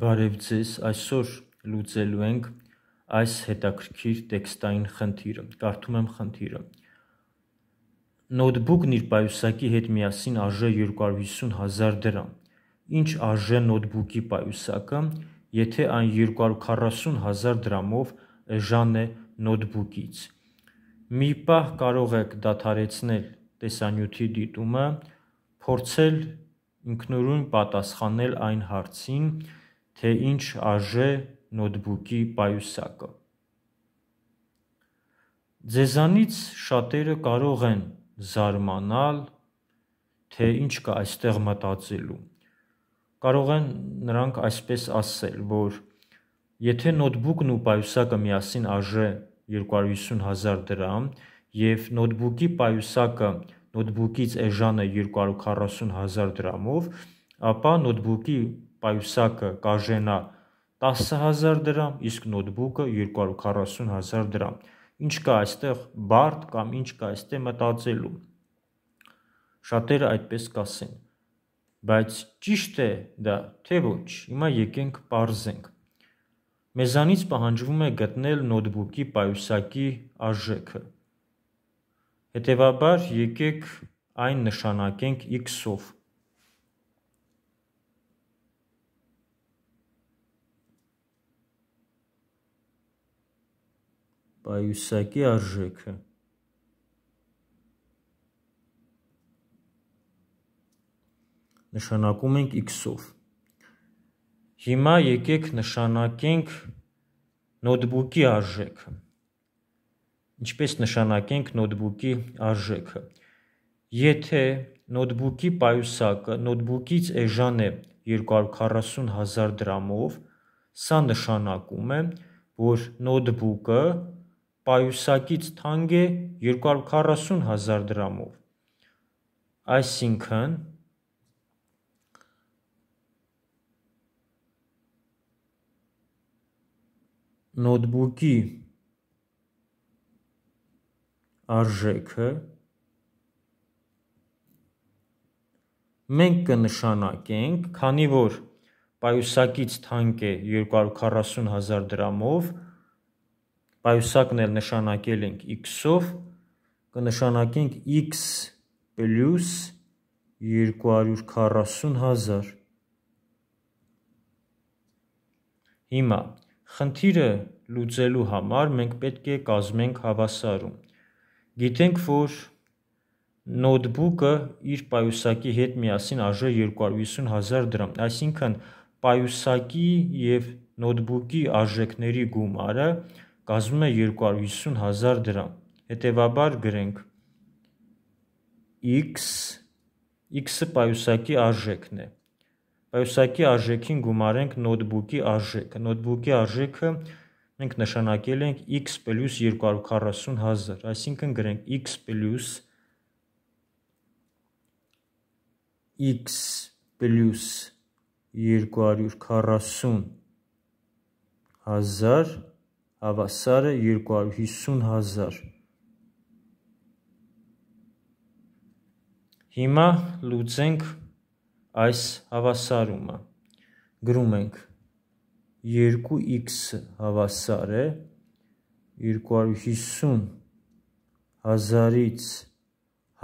Բարև ձեզ, այսօր լուծելու ենք այս հետաքրքիր տեքստային խնդիրը։ Կարդում եմ խնդիրը։ Նոթբուքն իր պայուսակի հետ միասին արժե 250.000 դրամ։ Ինչ արժե նոթբուքի պայուսակը, եթե այն 240.000 դրամով էժան է նոթբուքից։ Մի պահ կարող եք դադարեցնել տեսանյութի դիտումը, փորձել ինքնուրույն պատասխանել այն հարցին, թե ինչ արժե նոթբուքի պայուսակը։ Ձեզանից շատերը կարող են զարմանալ, թե ինչ կա այստեղ մտածելու։ Կարող են նրանք այսպես ասել, որ եթե նոթբուքն ու պայուսակը միասին արժե 250.000 դրամ եւ նոթբուքի պայուսակը նոթբուքից էժան է 240.000 դրամով, ապա նոթբուքի պայուսակը կարժենա 10000 դրամ, իսկ նոթբուքը 240000 դրամ։ Ինչ կա այստեղ բարդ կամ ինչ կա այստեղ մտածելու։ Շատերը այդպես կասեն։ Բայց ճիշտ է դա, թե ոչ։ Հիմա եկենք parzենք։ Մեզանից պահանջվում է գտնել նոթբուքի պայուսակի արժեքը։ Հետևաբար եկեք այն նշանակենք x-ով պայուսակի արժեքը։ Նշանակում ենք x-ով։ Հիմա եկեք նշանակենք նոթբուքի արժեքը։ Ինչպես նշանակենք նոթբուքի արժեքը։ Եթե նոթբուքի պայուսակը նոթբուքից էժան է 240 000 դրամով, սա նշանակում է, որ նոթբուքը պայուսակից թանկ է 240.000 դրամով։ Այսինքն նոթբուքի արժեքը մենք կնշանակենք, քանի որ պայուսակից թանկ է 240.000 դրամով, պայուսակն էլ նշանակել ենք x-ով, կնշանակենք x plus 240.000։ Հիմա խնդիրը լուծելու համար մենք պետք է կազմենք հավասարում։ Գիտենք, որ նոթբուկը իր պայուսակի հետ միասին արժե 250.000 դրամ, այսինքն պայուսակի եւ նոթբուկի արժեքների գումարը 250 կազմում է 250.000 դրամ։ Հետևաբար գրենք x x-ը պայուսակի արժեքն է։ Պայուսակի արժեքին գումարենք նոթբուքի արժեքը։ Նոթբուքի արժեքը մենք նշանակել ենք x + 240.000, այսինքն գրենք x + x + 240 հազար հավասար է 250000 Հիմա լուծենք այս հավասարումը։ Գրում ենք 2x հավասար է 250 հազարից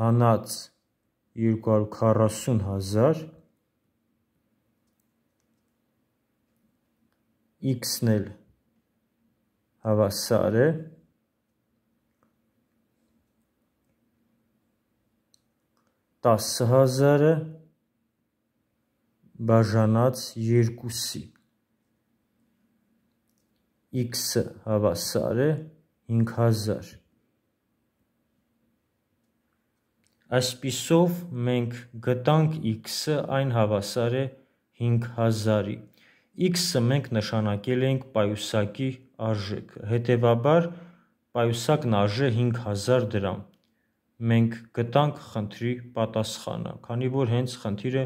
հանած 240 հազար x-ն էլ հավասար է տասը հազարը բաժանած երկուսի x-ը հավասար է 5000 Այսպիսով մենք գտանք x-ը, այն հավասար է 5000-ի։ x-ը մենք նշանակել ենք պայուսակի արժեք։ Հետևաբար պայուսակն արժե 5000 դրամ։ Մենք գտանք խնդրի պատասխանը, քանի որ հենց խնդիրը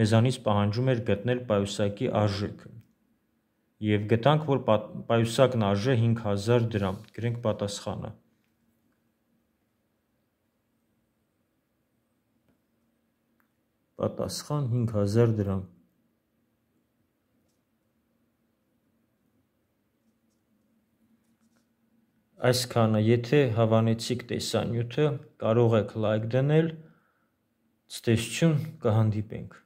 մեզանից պահանջում էր գտնել պայուսակի արժեքը։ Եվ գտանք, որ պայուսակն արժե 5000 դրամ։ Գրենք պատասխանը։ Պատասխան 5000 դրամ։ Այսքանը, եթե հավանեցիք տեսանյութը, կարող եք լայք դնել։ Ցտեսություն, կհանդիպենք։